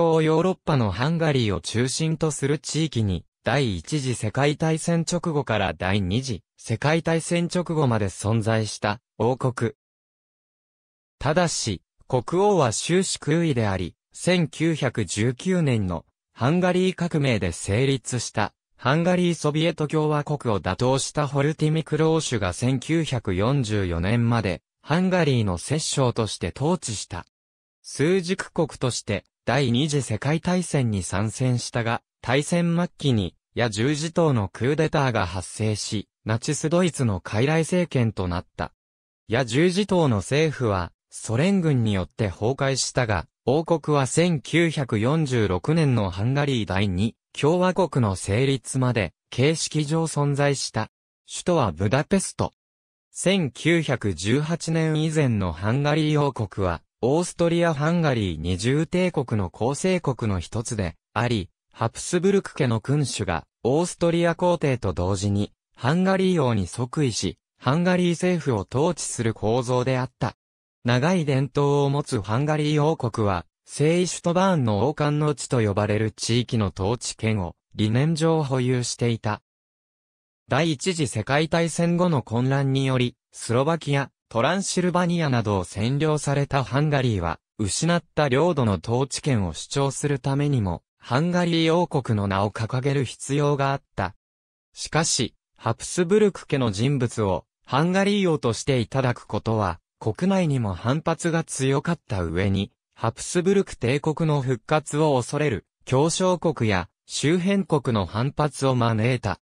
欧ヨーロッパのハンガリーを中心とする地域に、第一次世界大戦直後から第二次世界大戦直後まで存在した王国。ただし、国王は終始空位であり、1919年のハンガリー革命で成立したハンガリーソビエト共和国を打倒したホルティミクローシュが1944年までハンガリーの摂政として統治した。枢軸国として第二次世界大戦に参戦したが、大戦末期に、や十字党のクーデターが発生し、ナチスドイツの傀儡政権となった。や十字党の政府は、ソ連軍によって崩壊したが、王国は1946年のハンガリー第二共和国の成立まで形式上存在した。首都はブダペスト。1918年以前のハンガリー王国はオーストリア・ハンガリー二重帝国の構成国の一つであり、ハプスブルク家の君主がオーストリア皇帝と同時にハンガリー王に即位し、ハンガリー政府を統治する構造であった。長い伝統を持つハンガリー王国は、聖イシュトバーンの王冠の地と呼ばれる地域の統治権を理念上保有していた。第一次世界大戦後の混乱により、スロバキア、トランシルバニアなどを占領されたハンガリーは、失った領土の統治権を主張するためにも、ハンガリー王国の名を掲げる必要があった。しかし、ハプスブルク家の人物を、ハンガリー王としていただくことは、国内にも反発が強かった上に、ハプスブルク帝国の復活を恐れる、協商国や周辺国の反発を招いた。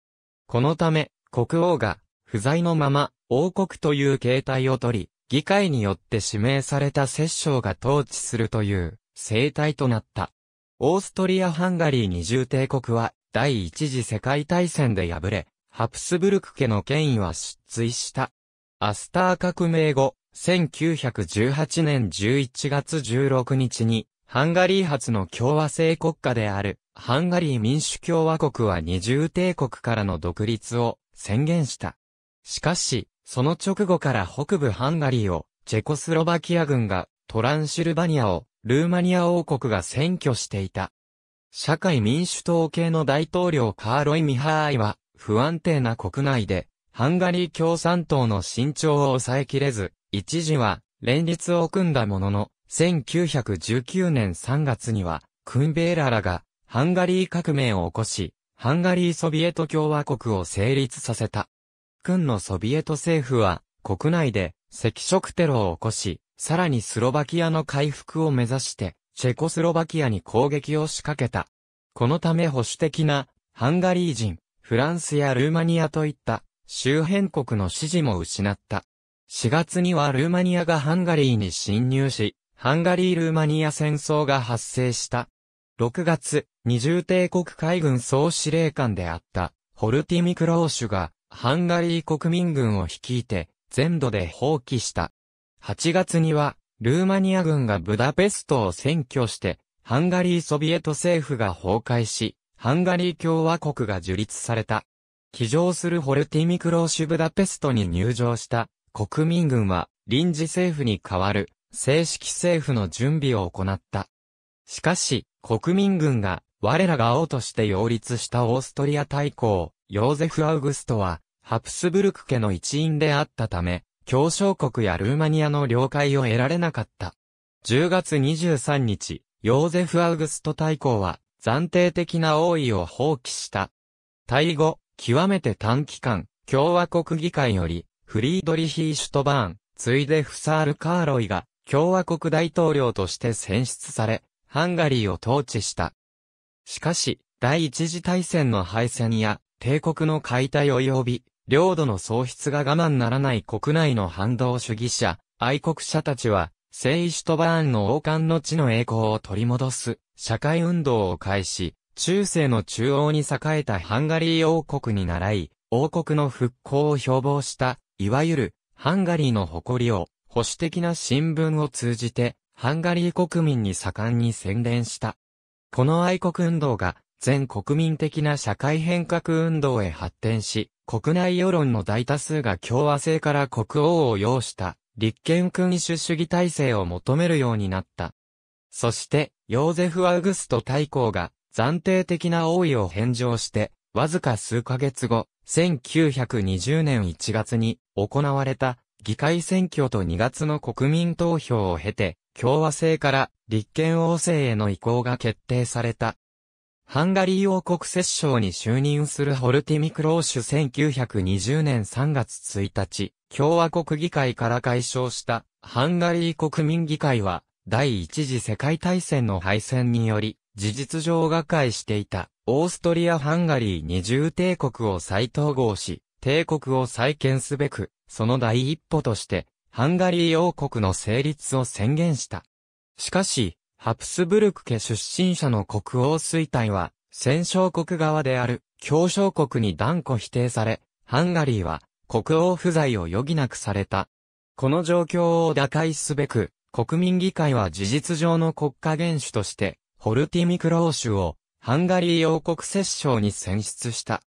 このため、国王が不在のまま王国という形態をとり、議会によって指名された摂政が統治するという生態となった。オーストリア・ハンガリー二重帝国は第一次世界大戦で敗れ、ハプスブルク家の権威は失墜した。アスター革命後、1918年11月16日に、ハンガリー発の共和制国家である、ハンガリー民主共和国は二重帝国からの独立を宣言した。しかし、その直後から北部ハンガリーを、チェコスロバキア軍が、トランシルバニアを、ルーマニア王国が占拠していた。社会民主党系の大統領カーロイ・ミハーイは、不安定な国内で、ハンガリー共産党の身長を抑えきれず、一時は、連立を組んだものの、1919年3月には、クンベーラらが、ハンガリー革命を起こし、ハンガリーソビエト共和国を成立させた。軍のソビエト政府は、国内で赤色テロを起こし、さらにスロバキアの回復を目指して、チェコスロバキアに攻撃を仕掛けた。このため保守的な、ハンガリー人、フランスやルーマニアといった、周辺国の支持も失った。4月にはルーマニアがハンガリーに侵入し、ハンガリー・ルーマニア戦争が発生した。6月、二重帝国海軍総司令官であった、ホルティミクローシュが、ハンガリー国民軍を率いて、全土で放棄した。8月には、ルーマニア軍がブダペストを占拠して、ハンガリーソビエト政府が崩壊し、ハンガリー共和国が樹立された。起乗するホルティミクローシュブダペストに入場した国民軍は臨時政府に代わる正式政府の準備を行った。しかし、国民軍が我らが王として擁立したオーストリア大公、ヨーゼフ・アウグストは、ハプスブルク家の一員であったため、協商国やルーマニアの了解を得られなかった。10月23日、ヨーゼフ・アウグスト大公は、暫定的な王位を放棄した。対後、極めて短期間、共和国議会より、フリードリヒー・シュトバーン、ついでフサール・カーロイが、共和国大統領として選出され、ハンガリーを統治した。しかし、第一次大戦の敗戦や、帝国の解体及び、領土の喪失が我慢ならない国内の反動主義者、愛国者たちは、聖イシュトバーンの王冠の地の栄光を取り戻す、社会運動を開始、中世の中央に栄えたハンガリー王国に倣い、王国の復興を標榜した、いわゆる、ハンガリーの誇りを、保守的な新聞を通じて、ハンガリー国民に盛んに宣伝した。この愛国運動が全国民的な社会変革運動へ発展し、国内世論の大多数が共和制から国王を要した立憲君主主義体制を求めるようになった。そして、ヨーゼフ・アウグスト大公が暫定的な王位を返上して、わずか数ヶ月後、1920年1月に行われた議会選挙と2月の国民投票を経て、共和制から立憲王制への移行が決定された。ハンガリー王国摂政に就任するホルティミクローシュ1920年3月1日、共和国議会から解消したハンガリー国民議会は、第一次世界大戦の敗戦により、事実上瓦解していた、オーストリア・ハンガリー二重帝国を再統合し、帝国を再建すべく、その第一歩として、ハンガリー王国の成立を宣言した。しかし、ハプスブルク家出身者の国王衰退は、戦勝国側である協商国に断固否定され、ハンガリーは国王不在を余儀なくされた。この状況を打開すべく、国民議会は事実上の国家元首として、ホルティミクローシュをハンガリー王国摂政に選出した。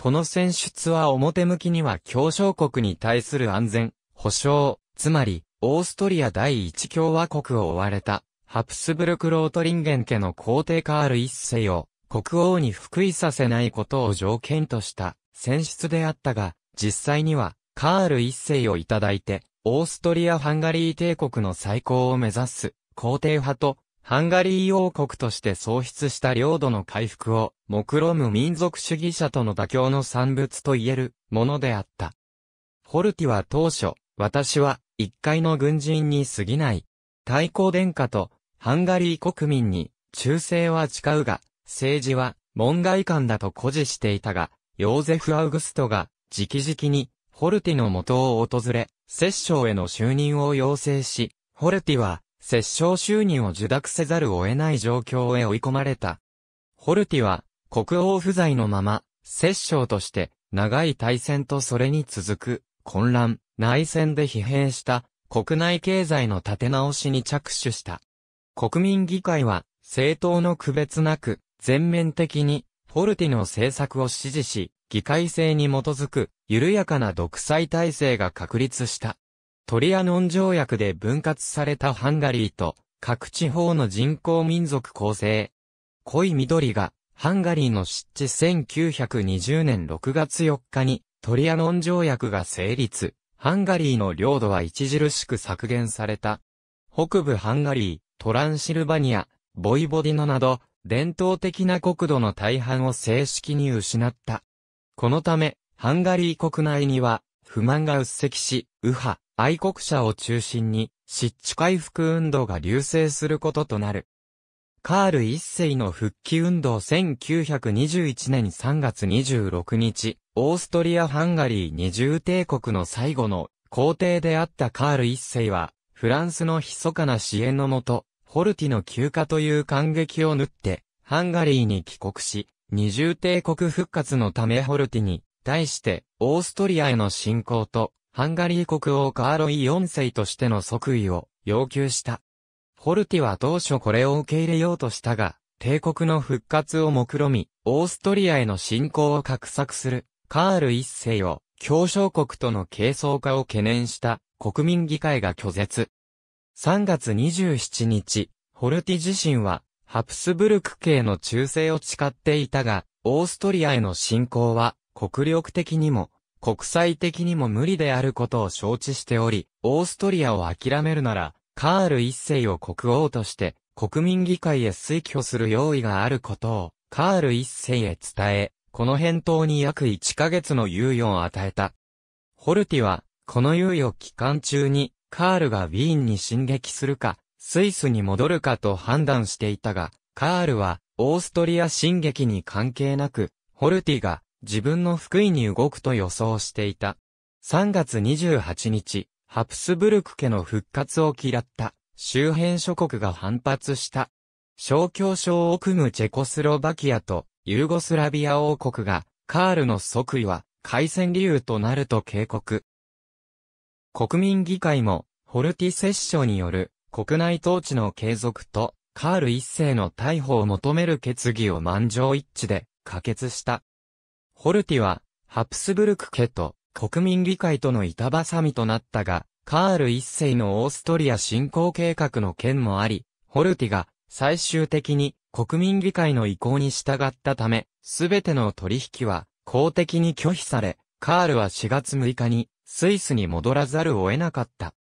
この選出は表向きには協商国に対する安全、保証、つまり、オーストリア第一共和国を追われた、ハプスブルク・ロートリンゲン家の皇帝カール一世を、国王に復位させないことを条件とした、選出であったが、実際には、カール一世をいただいて、オーストリア・ハンガリー帝国の最高を目指す、皇帝派と、ハンガリー王国として創出した領土の回復を、目論む民族主義者との妥協の産物と言える、ものであった。ホルティは当初、私は一回の軍人に過ぎない。太閤殿下とハンガリー国民に忠誠は誓うが、政治は門外漢だと誇示していたが、ヨーゼフ・アウグストが直々にホルティの元を訪れ、摂政への就任を要請し、ホルティは摂政就任を受諾せざるを得ない状況へ追い込まれた。ホルティは国王不在のまま、摂政として長い対戦とそれに続く混乱、内戦で疲弊した国内経済の立て直しに着手した。国民議会は政党の区別なく全面的にフォルティの政策を支持し、議会制に基づく緩やかな独裁体制が確立した。トリアノン条約で分割されたハンガリーと各地方の人口民族構成。濃い緑がハンガリーの湿地1920年6月4日にトリアノン条約が成立。ハンガリーの領土は著しく削減された。北部ハンガリー、トランシルバニア、ボイボディノなど、伝統的な国土の大半を正式に失った。このため、ハンガリー国内には、不満が鬱積し、右派、愛国者を中心に、湿地回復運動が隆盛することとなる。カール一世の復帰運動1921年3月26日、オーストリア・ハンガリー二重帝国の最後の皇帝であったカール一世は、フランスの密かな支援のもと、ホルティの休暇という感激を縫って、ハンガリーに帰国し、二重帝国復活のためホルティに、対して、オーストリアへの侵攻と、ハンガリー国王カーロイ4世としての即位を要求した。ホルティは当初これを受け入れようとしたが、帝国の復活を目論み、オーストリアへの侵攻を画策する、カール一世を、協商国との軽装化を懸念した、国民議会が拒絶。3月27日、ホルティ自身は、ハプスブルク系の忠誠を誓っていたが、オーストリアへの侵攻は、国力的にも、国際的にも無理であることを承知しており、オーストリアを諦めるなら、カール一世を国王として国民議会へ推挙する用意があることをカール一世へ伝え、この返答に約1ヶ月の猶予を与えた。ホルティは、この猶予期間中に、カールがウィーンに進撃するか、スイスに戻るかと判断していたが、カールは、オーストリア進撃に関係なく、ホルティが自分の福井に動くと予想していた。3月28日、ハプスブルク家の復活を嫌った周辺諸国が反発した。小教省を組むチェコスロバキアとユーゴスラビア王国がカールの即位は海戦理由となると警告。国民議会もホルティセッショによる国内統治の継続とカール一世の逮捕を求める決議を満場一致で可決した。ホルティはハプスブルク家と国民議会との板挟みとなったが、カール一世のオーストリア侵攻計画の件もあり、ホルティが最終的に国民議会の意向に従ったため、すべての取引は公的に拒否され、カールは4月6日にスイスに戻らざるを得なかった。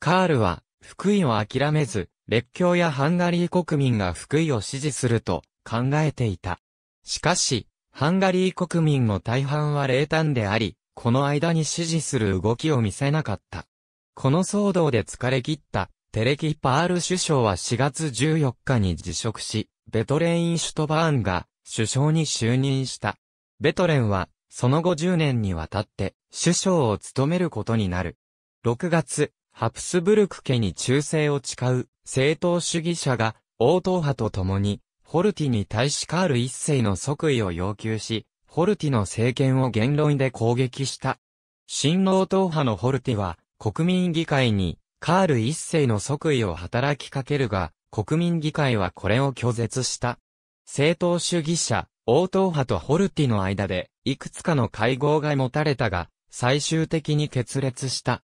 カールは福井を諦めず、列強やハンガリー国民が福井を支持すると考えていた。しかし、ハンガリー国民の大半は冷淡であり、この間に支持する動きを見せなかった。この騒動で疲れ切った、テレキ・パール首相は4月14日に辞職し、ベトレイン・シュトバーンが首相に就任した。ベトレンは、その後10年にわたって首相を務めることになる。6月、ハプスブルク家に忠誠を誓う政党主義者が、王党派と共にホルティに対しカール一世の即位を要求し、ホルティの政権を言論で攻撃した。新郎党派のホルティは、国民議会に、カール一世の即位を働きかけるが、国民議会はこれを拒絶した。政党主義者、王党派とホルティの間で、いくつかの会合が持たれたが、最終的に決裂した。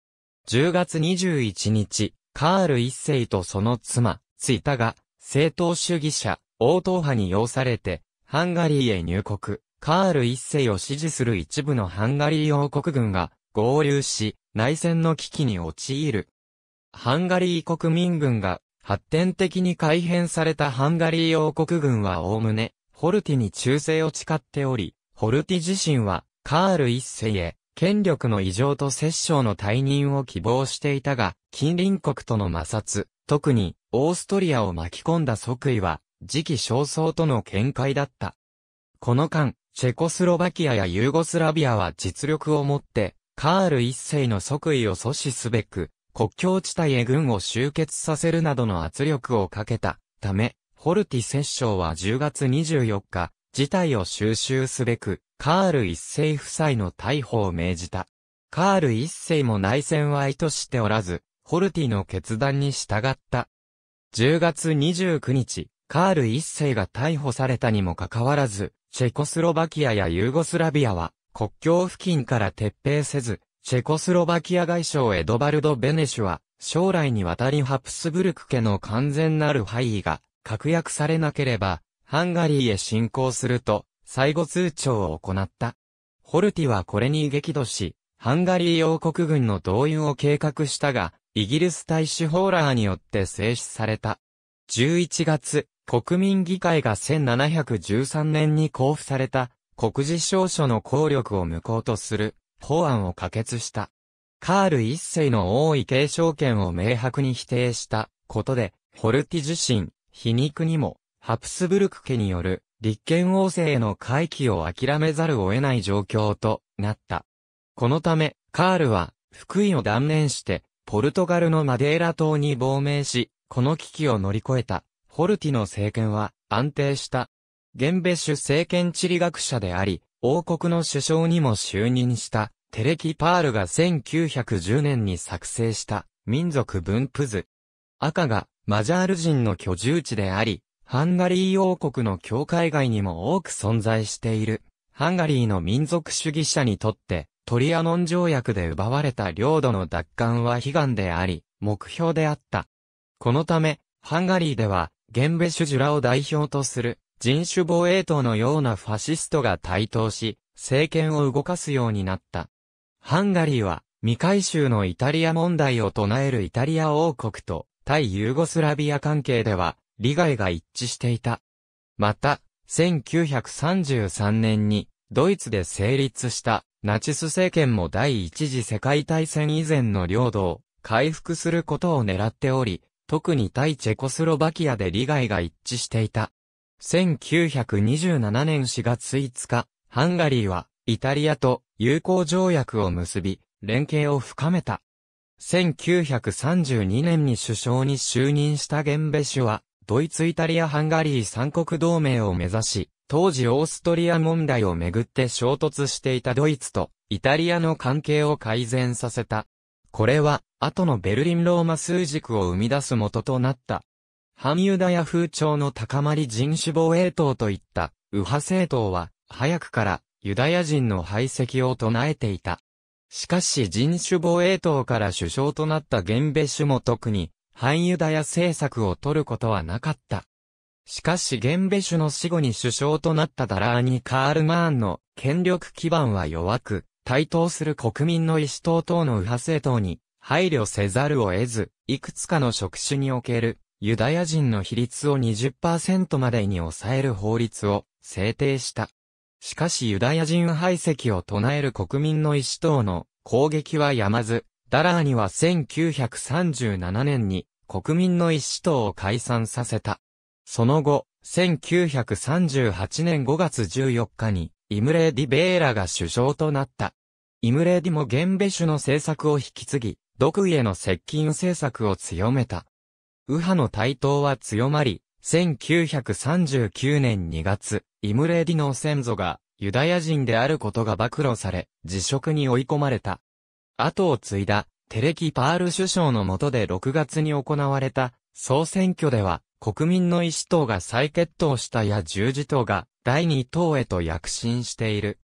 10月21日、カール一世とその妻、ツイタが、政党主義者、王党派に要されて、ハンガリーへ入国、カール一世を支持する一部のハンガリー王国軍が合流し、内戦の危機に陥る。ハンガリー国民軍が発展的に改変されたハンガリー王国軍はおおむね、ホルティに忠誠を誓っており、ホルティ自身はカール一世へ権力の異常と摂政の退任を希望していたが、近隣国との摩擦、特にオーストリアを巻き込んだ即位は時期焦燥との見解だった。この間、チェコスロバキアやユーゴスラビアは実力をもって、カール一世の即位を阻止すべく、国境地帯へ軍を集結させるなどの圧力をかけたため、ホルティ摂政は10月24日、事態を収拾すべく、カール一世夫妻の逮捕を命じた。カール一世も内戦は意図しておらず、ホルティの決断に従った。10月29日、カール一世が逮捕されたにもかかわらず、チェコスロバキアやユーゴスラビアは国境付近から撤兵せず、チェコスロバキア外相エドバルド・ベネシュは将来にわたりハプスブルク家の完全なる廃位が確約されなければ、ハンガリーへ侵攻すると、最後通帳を行った。ホルティはこれに激怒し、ハンガリー王国軍の動員を計画したが、イギリス大使ホーラーによって制止された。11月、国民議会が1713年に交付された、国事証書の効力を無効とする、法案を可決した。カール一世の王位継承権を明白に否定したことで、ホルティ自身、皮肉にも、ハプスブルク家による立憲王政への回帰を諦めざるを得ない状況となった。このため、カールは、福井を断念して、ポルトガルのマデーラ島に亡命し、この危機を乗り越えた。ホルティの政権は安定した。ゲンベシュ政権地理学者であり、王国の首相にも就任した、テレキパールが1910年に作成した民族分布図。赤がマジャール人の居住地であり、ハンガリー王国の境界外にも多く存在している。ハンガリーの民族主義者にとって、トリアノン条約で奪われた領土の奪還は悲願であり、目標であった。このため、ハンガリーでは、ゲンベシュジュラを代表とする人種防衛党のようなファシストが台頭し、政権を動かすようになった。ハンガリーは未回収のイタリア問題を唱えるイタリア王国と対ユーゴスラビア関係では利害が一致していた。また、1933年にドイツで成立したナチス政権も第一次世界大戦以前の領土を回復することを狙っており、特に対チェコスロバキアで利害が一致していた。1927年4月5日、ハンガリーはイタリアと友好条約を結び、連携を深めた。1932年に首相に就任したゲンベシュは、ドイツ・イタリア・ハンガリー三国同盟を目指し、当時オーストリア問題をめぐって衝突していたドイツとイタリアの関係を改善させた。これは、後のベルリン・ローマ数軸を生み出す元となった。反ユダヤ風潮の高まり人種防衛党といった、右派政党は、早くから、ユダヤ人の排斥を唱えていた。しかし人種防衛党から首相となったゲンベシュも特に、反ユダヤ政策を取ることはなかった。しかしゲンベシュの死後に首相となったダラーニ・カール・マーンの権力基盤は弱く、対等する国民の意思等々の右派政党に配慮せざるを得ず、いくつかの職種におけるユダヤ人の比率を20%までに抑える法律を制定した。しかしユダヤ人排斥を唱える国民の意思等の攻撃はやまず、ダラーには1937年に国民の意思等を解散させた。その後、1938年5月14日にイムレーディ・ベーラが首相となった。イムレーディもゲンベの政策を引き継ぎ、独位への接近政策を強めた。右派の台頭は強まり、1939年2月、イムレーディの先祖がユダヤ人であることが暴露され、辞職に追い込まれた。後を継いだ、テレキ・パール首相の下で6月に行われた総選挙では、国民の意思党が再決闘したや十字党が第二党へと躍進している。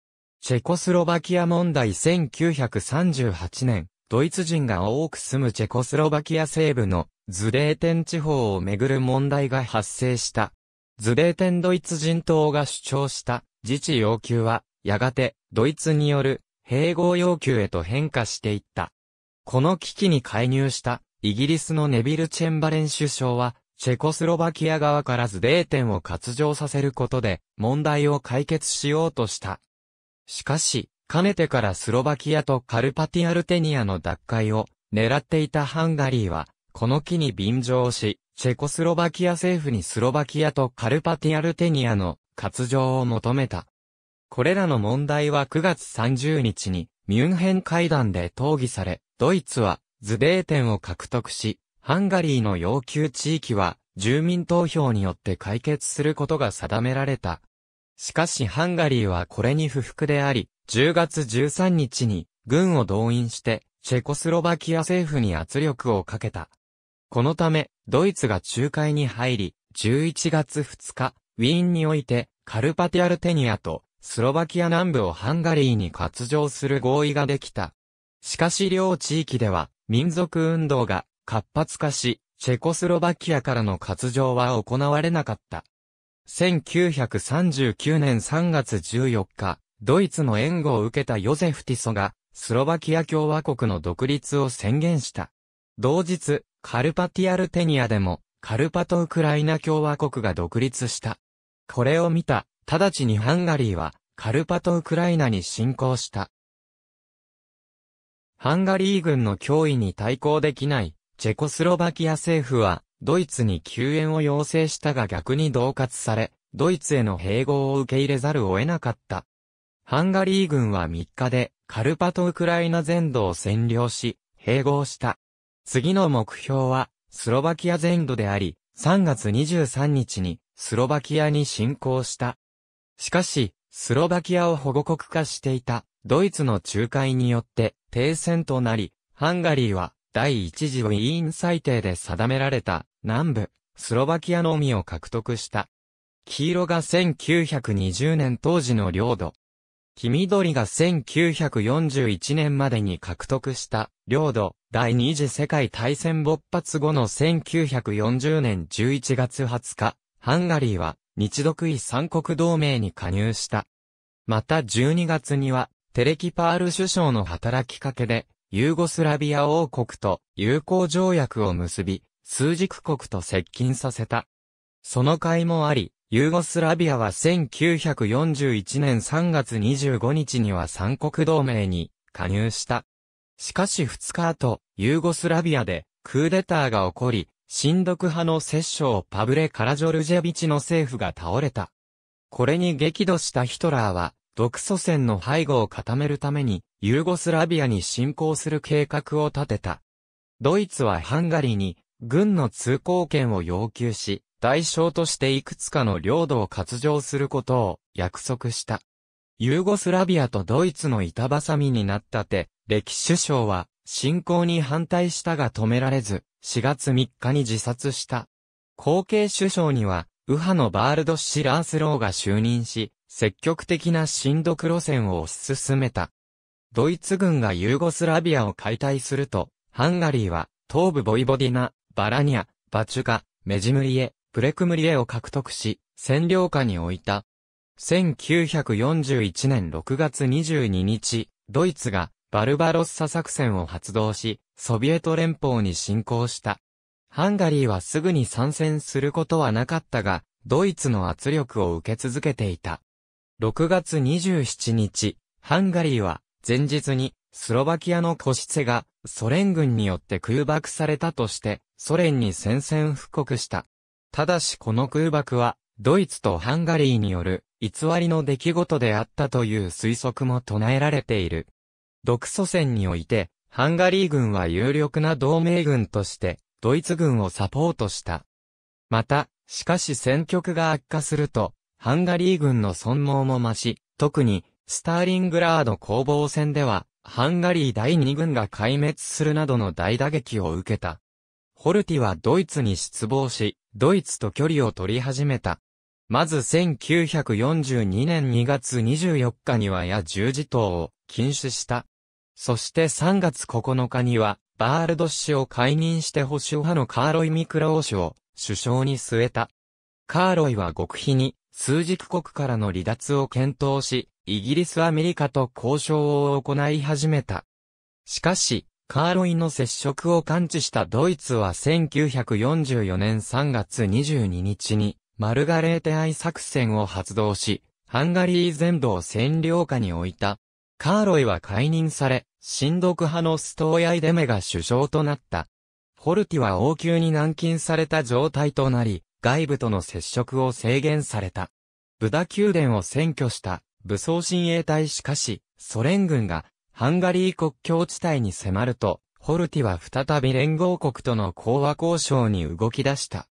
チェコスロバキア問題1938年、ドイツ人が多く住むチェコスロバキア西部のズデーテン地方をめぐる問題が発生した。ズデーテンドイツ人党が主張した自治要求は、やがてドイツによる併合要求へと変化していった。この危機に介入したイギリスのネビル・チェンバレン首相はチェコスロバキア側からズデーテンを割上させることで問題を解決しようとした。しかし、かねてからスロバキアとカルパティアルテニアの奪回を狙っていたハンガリーは、この機に便乗し、チェコスロバキア政府にスロバキアとカルパティアルテニアの割上を求めた。これらの問題は9月30日にミュンヘン会談で討議され、ドイツはズデーテンを獲得し、ハンガリーの要求地域は住民投票によって解決することが定められた。しかしハンガリーはこれに不服であり、10月13日に軍を動員してチェコスロバキア政府に圧力をかけた。このため、ドイツが仲介に入り、11月2日、ウィーンにおいて、カルパティアルテニアと、スロバキア南部をハンガリーに割譲する合意ができた。しかし両地域では、民族運動が活発化し、チェコスロバキアからの割譲は行われなかった。1939年3月14日、ドイツの援護を受けたヨゼフ・ティソが、スロバキア共和国の独立を宣言した。同日、カルパティアルテニアでも、カルパトウクライナ共和国が独立した。これを見た、直ちにハンガリーは、カルパトウクライナに侵攻した。ハンガリー軍の脅威に対抗できない、チェコスロバキア政府は、ドイツに救援を要請したが逆に同括され、ドイツへの併合を受け入れざるを得なかった。ハンガリー軍は3日で、カルパト・ウクライナ全土を占領し、併合した。次の目標は、スロバキア全土であり、3月23日に、スロバキアに侵攻した。しかし、スロバキアを保護国化していた、ドイツの仲介によって、停戦となり、ハンガリーは、第一次ウィーン裁定で定められた南部、スロバキアの海を獲得した。黄色が1920年当時の領土。黄緑が1941年までに獲得した領土、第二次世界大戦勃発後の1940年11月20日、ハンガリーは日独位三国同盟に加入した。また12月には、テレキパール首相の働きかけで、ユーゴスラビア王国と友好条約を結び、数軸国と接近させた。その会もあり、ユーゴスラビアは1941年3月25日には三国同盟に加入した。しかし2日後、ユーゴスラビアでクーデターが起こり、親独派の摂政パブレ・カラジョルジェビチの政府が倒れた。これに激怒したヒトラーは、独祖戦の背後を固めるために、ユーゴスラビアに侵攻する計画を立てた。ドイツはハンガリーに、軍の通行権を要求し、代償としていくつかの領土を割譲することを約束した。ユーゴスラビアとドイツの板挟みになったて、歴首相は、侵攻に反対したが止められず、4月3日に自殺した。後継首相には、右派のバールド・シラースローが就任し、積極的な親独路線を推し進めた。ドイツ軍がユーゴスラビアを解体すると、ハンガリーは東部ボイボディナ、バラニア、バチュカ、メジムリエ、プレクムリエを獲得し、占領下に置いた。1941年6月22日、ドイツがバルバロッサ作戦を発動し、ソビエト連邦に侵攻した。ハンガリーはすぐに参戦することはなかったが、ドイツの圧力を受け続けていた。6月27日、ハンガリーは、前日に、スロバキアのコシツェが、ソ連軍によって空爆されたとして、ソ連に宣戦布告した。ただしこの空爆は、ドイツとハンガリーによる、偽りの出来事であったという推測も唱えられている。独ソ戦において、ハンガリー軍は有力な同盟軍として、ドイツ軍をサポートした。また、しかし戦局が悪化すると、ハンガリー軍の損耗も増し、特に、スターリングラード攻防戦では、ハンガリー第2軍が壊滅するなどの大打撃を受けた。ホルティはドイツに失望し、ドイツと距離を取り始めた。まず1942年2月24日には矢十字島を禁止した。そして3月9日には、バールド氏を解任して保守派のカーロイ・ミクロー氏を首相に据えた。カーロイは極秘に数軸国からの離脱を検討し、イギリスアメリカと交渉を行い始めた。しかし、カーロイの接触を感知したドイツは1944年3月22日に、マルガレーテ愛作戦を発動し、ハンガリー全土を占領下に置いた。カーロイは解任され、親独派のストーヤイデメが首相となった。ホルティは王宮に軟禁された状態となり、外部との接触を制限された。ブダ宮殿を占拠した武装親衛隊しかし、ソ連軍がハンガリー国境地帯に迫ると、ホルティは再び連合国との講和交渉に動き出した。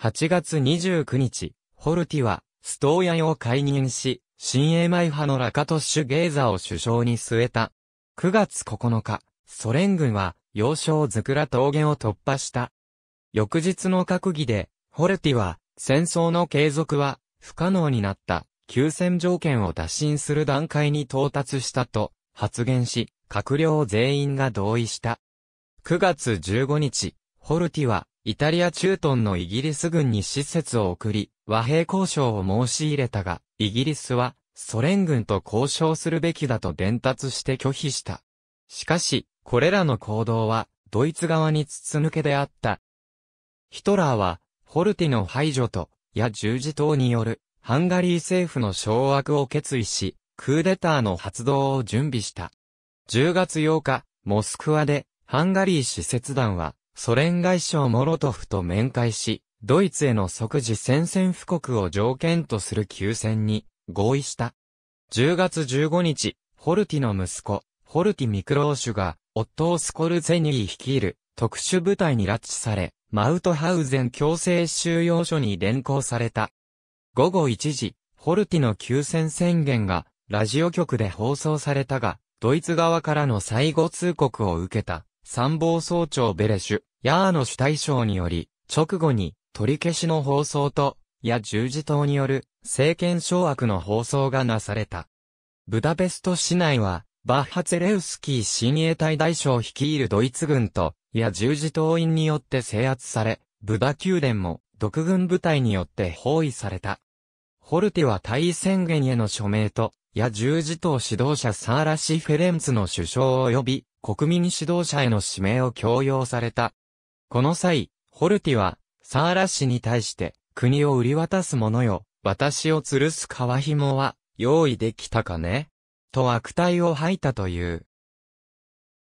8月29日、ホルティはストーヤンを解任し、新マイ派のラカトッシュ・ゲーザを首相に据えた。9月9日、ソ連軍は、要衝ズクラ峠を突破した。翌日の閣議で、ホルティは、戦争の継続は不可能になった、休戦条件を打診する段階に到達したと発言し、閣僚全員が同意した。9月15日、ホルティは、イタリア中東のイギリス軍に施設を送り、和平交渉を申し入れたが、イギリスは、ソ連軍と交渉するべきだと伝達して拒否した。しかし、これらの行動は、ドイツ側に筒抜けであった。ヒトラーは、ホルティの排除と、や十字党による、ハンガリー政府の掌握を決意し、クーデターの発動を準備した。10月8日、モスクワで、ハンガリー使節団は、ソ連外相モロトフと面会し、ドイツへの即時宣戦布告を条件とする休戦に合意した。10月15日、ホルティの息子、ホルティ・ミクローシュが、夫をスコルゼニー率いる特殊部隊に拉致され、マウトハウゼン強制収容所に連行された。午後1時、ホルティの休戦宣言が、ラジオ局で放送されたが、ドイツ側からの最後通告を受けた、参謀総長ベレシュ、ヤーノシュ大将により、直後に、取り消しの放送と、や十字塔による、政権掌握の放送がなされた。ブダペスト市内は、バッハツェレウスキー親衛隊大将率いるドイツ軍と、や十字党員によって制圧され、ブダ宮殿も独軍部隊によって包囲された。ホルティは大位宣言への署名と、や十字党指導者サーラシ・フェレンツの首相及び国民指導者への指名を強要された。この際、ホルティは、サーラ氏に対して、国を売り渡すものよ、私を吊るす皮紐は、用意できたかねと悪態を吐いたという。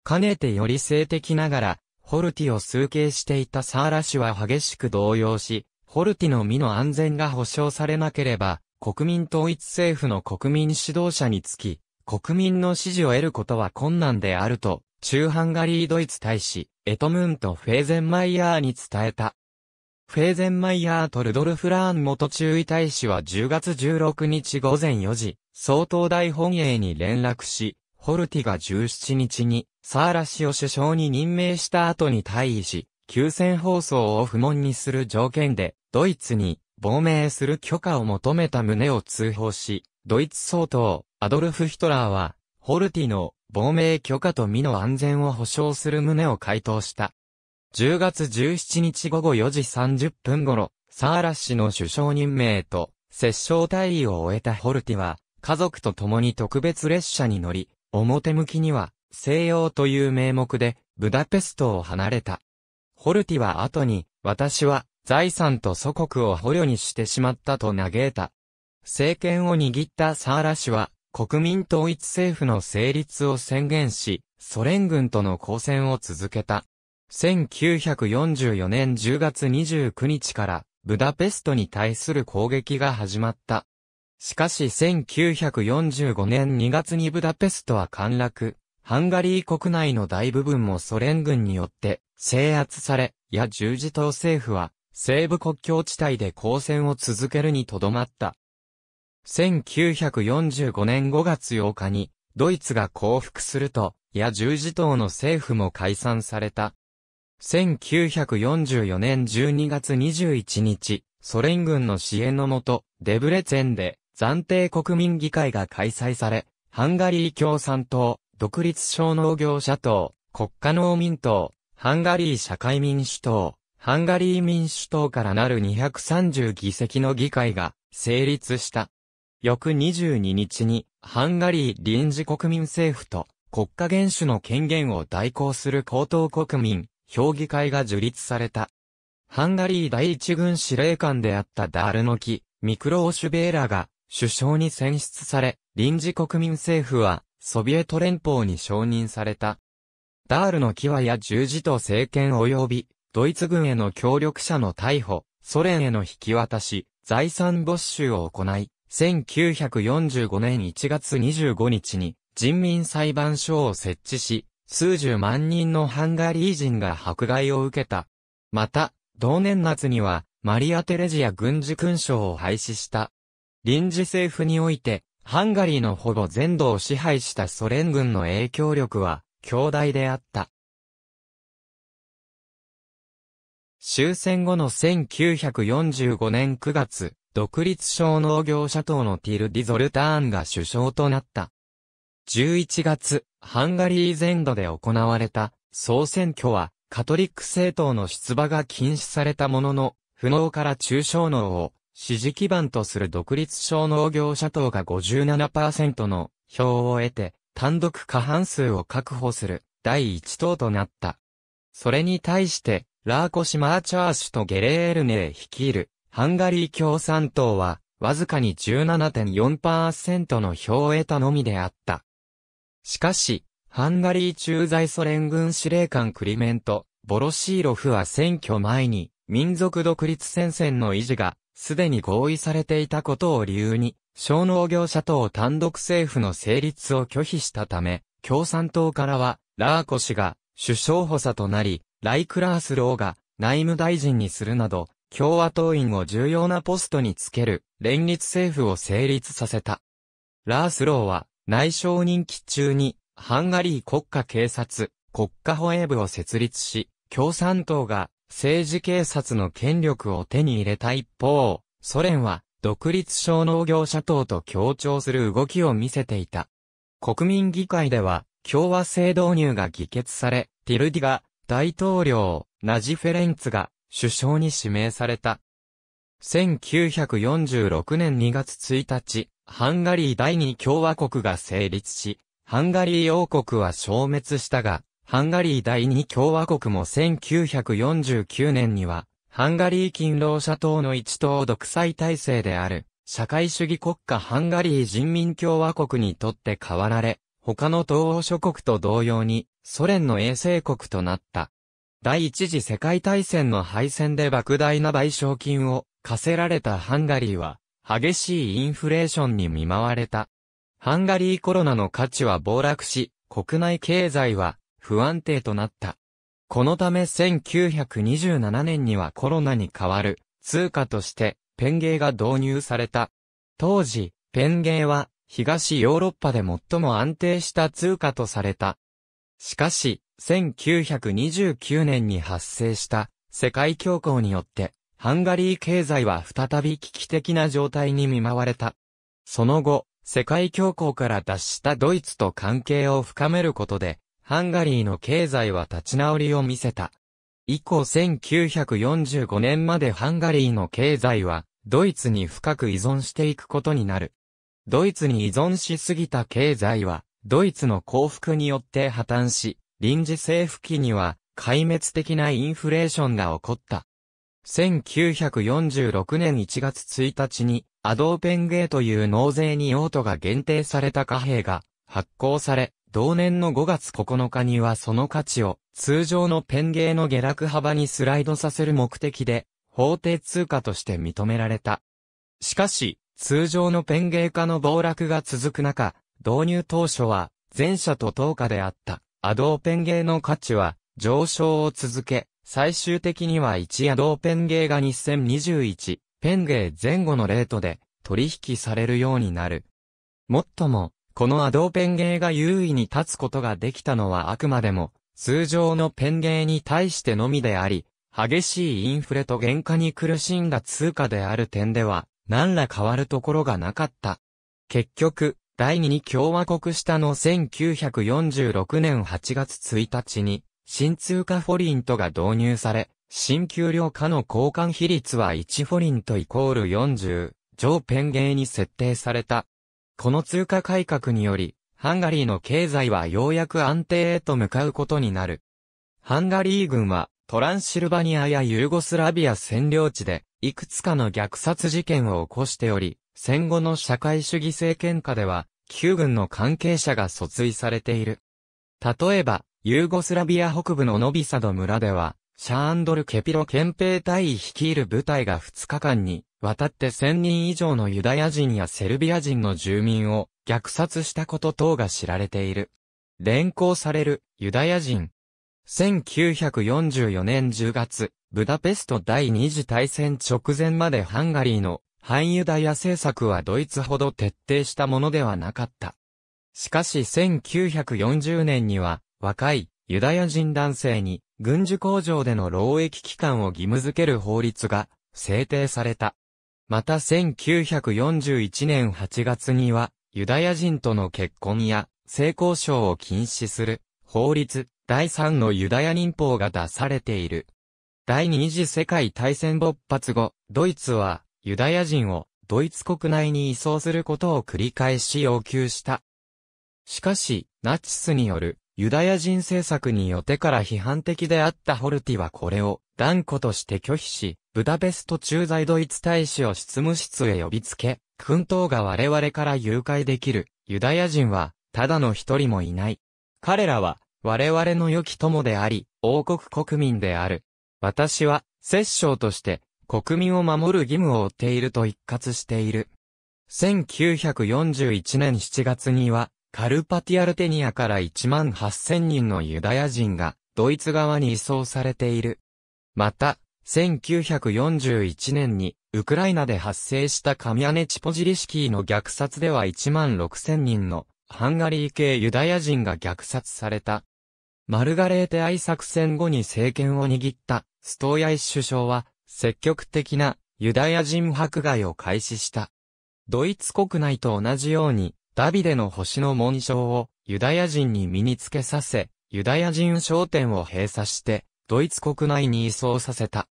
かねてより性的ながら、ホルティを崇敬していたサーラ氏は激しく動揺し、ホルティの身の安全が保障されなければ、国民統一政府の国民指導者につき、国民の支持を得ることは困難であると、中ハンガリードイツ大使、エトムンとフェーゼンマイヤーに伝えた。フェーゼンマイヤーとルドルフ・ラーン元中尉大使は10月16日午前4時、総統大本営に連絡し、ホルティが17日に、サーラ氏を首相に任命した後に退位し、休戦放送を不問にする条件で、ドイツに亡命する許可を求めた旨を通報し、ドイツ総統、アドルフ・ヒトラーは、ホルティの亡命許可と身の安全を保障する旨を回答した。10月17日午後4時30分頃、サーラ氏の首相任命と、摂傷退位を終えたホルティは、家族と共に特別列車に乗り、表向きには、西洋という名目で、ブダペストを離れた。ホルティは後に、私は、財産と祖国を捕虜にしてしまったと嘆いた。政権を握ったサーラ氏は、国民統一政府の成立を宣言し、ソ連軍との交戦を続けた。1944年10月29日から、ブダペストに対する攻撃が始まった。しかし1945年2月にブダペストは陥落。ハンガリー国内の大部分もソ連軍によって制圧され、や十字党政府は西部国境地帯で抗戦を続けるにとどまった。1945年5月8日にドイツが降伏すると、や十字党の政府も解散された。1944年12月21日、ソ連軍の支援のもと、デブレツェンで、暫定国民議会が開催され、ハンガリー共産党、独立小農業者党、国家農民党、ハンガリー社会民主党、ハンガリー民主党からなる230議席の議会が成立した。翌22日に、ハンガリー臨時国民政府と国家元首の権限を代行する高等国民評議会が樹立された。ハンガリー第一軍司令官であったダールノキ、ミクロオシュベーラが首相に選出され、臨時国民政府は、ソビエト連邦に承認された。ダールのキワや十字と政権及び、ドイツ軍への協力者の逮捕、ソ連への引き渡し、財産没収を行い、1945年1月25日に人民裁判所を設置し、数十万人のハンガリー人が迫害を受けた。また、同年夏には、マリア・テレジア軍事勲章を廃止した。臨時政府において、ハンガリーのほぼ全土を支配したソ連軍の影響力は、強大であった。終戦後の1945年9月、独立小農業者党のティル・ディゾルターンが首相となった。11月、ハンガリー全土で行われた総選挙は、カトリック政党の出馬が禁止されたものの、不能から中小農を支持基盤とする独立小農業者等が57%の票を得て、単独過半数を確保する第一党となった。それに対して、ラーコシ・マーチャーシュとゲレールネー率いるハンガリー共産党は、わずかに17.4%の票を得たのみであった。しかし、ハンガリー駐在ソ連軍司令官クリメント・ボロシーロフは選挙前に、民族独立戦線の維持がすでに合意されていたことを理由に、小農業者等単独政府の成立を拒否したため、共産党からは、ラーコ氏が首相補佐となり、ライクラースローが内務大臣にするなど、共和党員を重要なポストにつける連立政府を成立させた。ラースローは内省任期中にハンガリー国家警察国家保衛部を設立し、共産党が政治警察の権力を手に入れた一方、ソ連は独立小農業者党と協調する動きを見せていた。国民議会では共和制導入が議決され、ティルディが大統領、ナジフェレンツが首相に指名された。1946年2月1日、ハンガリー第二共和国が成立し、ハンガリー王国は消滅したが、ハンガリー第二共和国も1949年には、ハンガリー勤労者党の一党独裁体制である、社会主義国家ハンガリー人民共和国にとって変わられ、他の東欧諸国と同様に、ソ連の衛星国となった。第一次世界大戦の敗戦で莫大な賠償金を課せられたハンガリーは、激しいインフレーションに見舞われた。ハンガリーコロナの価値は暴落し、国内経済は不安定となった。このため1927年にはコロナに代わる通貨としてペンゲーが導入された。当時、ペンゲーは東ヨーロッパで最も安定した通貨とされた。しかし、1929年に発生した世界恐慌によってハンガリー経済は再び危機的な状態に見舞われた。その後、世界恐慌から脱したドイツと関係を深めることで、ハンガリーの経済は立ち直りを見せた。以降1945年までハンガリーの経済は、ドイツに深く依存していくことになる。ドイツに依存しすぎた経済は、ドイツの幸福によって破綻し、臨時政府期には、壊滅的なインフレーションが起こった。1946年1月1日に、アドーペンゲーという納税に用途が限定された貨幣が発行され、同年の5月9日にはその価値を通常のペンゲーの下落幅にスライドさせる目的で法定通貨として認められた。しかし、通常のペンゲー化の暴落が続く中、導入当初は前者と等価であったアドーペンゲーの価値は上昇を続け、最終的には1アドーペンゲーが2021ペンゲー前後のレートで取引されるようになる。もっとも、このアドーペンゲーが優位に立つことができたのはあくまでも、通常のペンゲーに対してのみであり、激しいインフレと減価に苦しんだ通貨である点では、何ら変わるところがなかった。結局、第二に共和国下の1946年8月1日に、新通貨フォリントが導入され、新給料下の交換比率は1フォリントイコール40、上ペンゲーに設定された。この通貨改革により、ハンガリーの経済はようやく安定へと向かうことになる。ハンガリー軍は、トランシルバニアやユーゴスラビア占領地で、いくつかの虐殺事件を起こしており、戦後の社会主義政権下では、旧軍の関係者が訴追されている。例えば、ユーゴスラビア北部のノビサド村では、シャーンドル・ケピロ憲兵隊率いる部隊が2日間に渡って1000人以上のユダヤ人やセルビア人の住民を虐殺したこと等が知られている。連行されるユダヤ人。1944年10月、ブダペスト第二次大戦直前までハンガリーの反ユダヤ政策はドイツほど徹底したものではなかった。しかし1940年には若いユダヤ人男性に軍需工場での労役期間を義務付ける法律が制定された。また1941年8月には、ユダヤ人との結婚や性交渉を禁止する法律第3のユダヤ人法が出されている。第二次世界大戦勃発後、ドイツはユダヤ人をドイツ国内に移送することを繰り返し要求した。しかし、ナチスによるユダヤ人政策によってから批判的であったホルティはこれを断固として拒否し、ブダペスト駐在ドイツ大使を執務室へ呼びつけ、君等が我々から誘拐できるユダヤ人はただの一人もいない。彼らは我々の良き友であり、王国国民である。私は、摂政として、国民を守る義務を負っていると一括している。1941年7月には、カルパティアルテニアから1万8000人のユダヤ人がドイツ側に移送されている。また、1941年にウクライナで発生したカミアネチポジリシキーの虐殺では1万6000人のハンガリー系ユダヤ人が虐殺された。マルガレーテ愛作戦後に政権を握ったストーヤイ首相は積極的なユダヤ人迫害を開始した。ドイツ国内と同じようにダビデの星の紋章をユダヤ人に身につけさせ、ユダヤ人商店を閉鎖して、ドイツ国内に移送させた。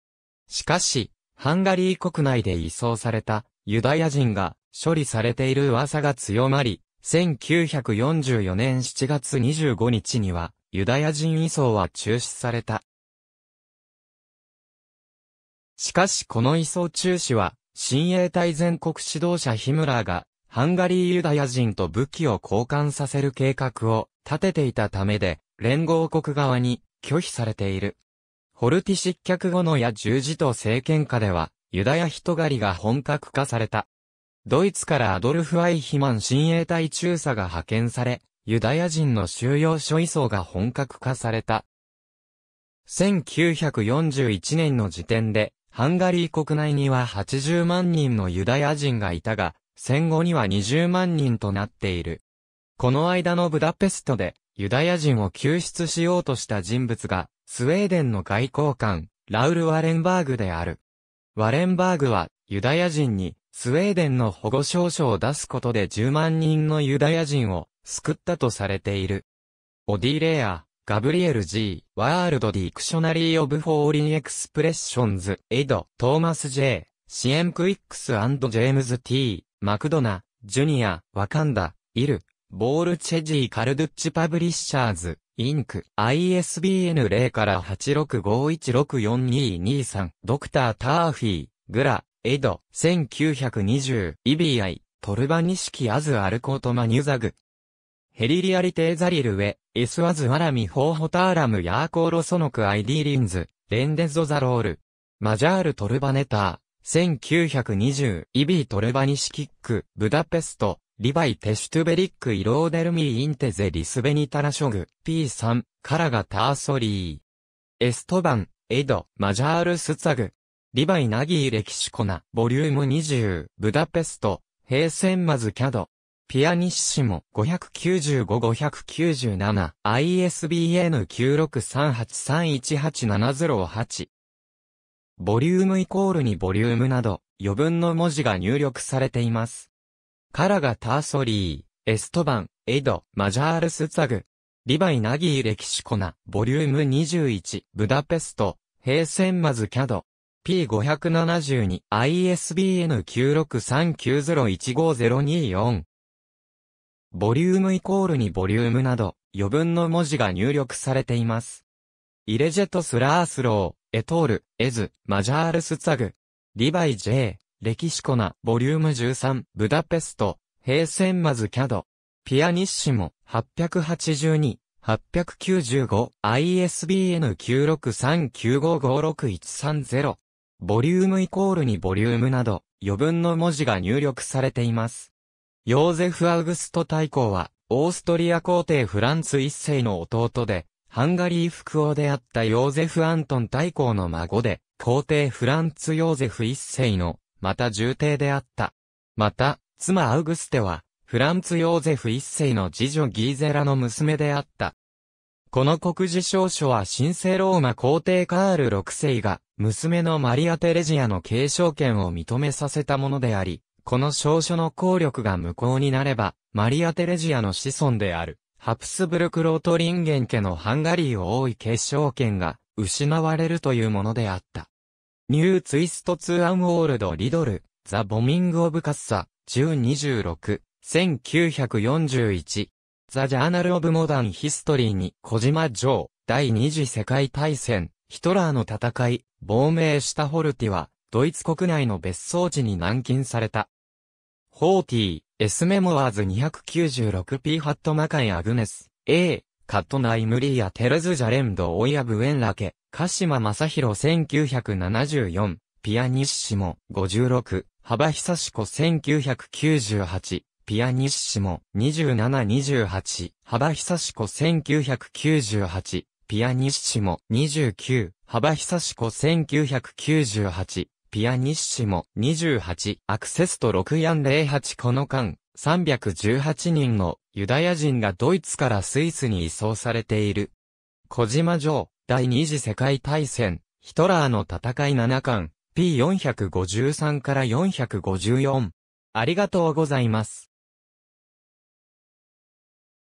しかし、ハンガリー国内で移送されたユダヤ人が処理されている噂が強まり、1944年7月25日には、ユダヤ人移送は中止された。しかしこの移送中止は、親衛隊全国指導者ヒムラーがハンガリーユダヤ人と武器を交換させる計画を立てていたためで、連合国側に拒否されている。ホルティ失脚後の野十字と政権下では、ユダヤ人狩りが本格化された。ドイツからアドルフ・アイヒマン親衛隊中佐が派遣され、ユダヤ人の収容所移送が本格化された。1941年の時点で、ハンガリー国内には80万人のユダヤ人がいたが、戦後には20万人となっている。この間のブダペストで、ユダヤ人を救出しようとした人物が、スウェーデンの外交官、ラウル・ワレンバーグである。ワレンバーグは、ユダヤ人に、スウェーデンの保護証書を出すことで10万人のユダヤ人を救ったとされている。オディレア、ガブリエル G、ワールドディクショナリー・オブ・フォーリン・エクスプレッションズ、エイド、トーマス・ J、シエン・クイックス・ジェームズ・ T、マクドナ、ジュニア、ワカンダ、イル、ボールチェジー・カルドゥッチ・パブリッシャーズ、インク、ISBN 0から865164223、ドクター・ターフィー、グラ、エド、1920、イビアイ、トルバニシキ・アズ・アルコートマ・ニュザグ。ヘリリアリテーザリルウェ、エスワズアラミホーホターラムヤーコーロソノクアイディリンズ、レンデゾザロール。マジャールトルバネター。1920、イビートルバニシキック、ブダペスト、リバイテシュトゥベリックイローデルミーインテゼリスベニタラショグ、P3、カラガターソリー。エストバン、エド、マジャールスツァグ。リバイナギーレキシコナ、ボリューム20、ブダペスト、平ン・マズキャド。ピアニッシモ595-597、ISBN 9 6 3 8 3 1 8 7 0 8ボリュームイコールにボリュームなど、余分の文字が入力されています。カラガ・ターソリー、エストバン、エド、マジャールス・ツァグ、リヴァイ・ナギー・レキシコナ、ボリューム21、ブダペスト、平ン、マズ・キャド、P572、ISBN 9 6 3 9 0 1 5 0 2 4ボリュームイコールにボリュームなど、余分の文字が入力されています。イレジェトスラースロエトール、エズ、マジャールスツァグ、リヴァイジェイ、レキシコナ、ボリューム13、ブダペスト、平ン・マズキャド、ピアニッシモ、882、895、ISBN 96395561330、ボリュームイコールにボリュームなど、余分の文字が入力されています。ヨーゼフ・アウグスト大公は、オーストリア皇帝フランツ一世の弟で、ハンガリー副王であったヨーゼフ・アントン大公の孫で、皇帝フランツ・ヨーゼフ一世の、また重帝であった。また、妻アウグステは、フランツ・ヨーゼフ一世の次女ギーゼラの娘であった。この国事証書は神聖ローマ皇帝カール6世が、娘のマリア・テレジアの継承権を認めさせたものであり、この証書の効力が無効になれば、マリア・テレジアの子孫である。ハプスブルクロートリンゲン家のハンガリーを多い決勝権が失われるというものであった。ニューツイストー・アンウォールド・リドル、ザ・ボミング・オブ・カッサ、1026、1941、ザ・ジャーナル・オブ・モダン・ヒストリーに小島城、第二次世界大戦、ヒトラーの戦い、亡命したホルティは、ドイツ国内の別荘地に軟禁された。ホーティー、S メモワーズ 296P ハットマカイアグネス、A、カットナイムリーアテルズジャレンドオイアブエンラケ、カシママサヒロ1974、ピアニッシモ56、幅久志子1998、ピアニッシモ2728、幅久志子1998、ピアニッシモ29、幅久志子1998、ピアニッシモ28アクセスト6408この間、318人のユダヤ人がドイツからスイスに移送されている。小島城、第二次世界大戦、ヒトラーの戦い7巻、P453 から454。ありがとうございます。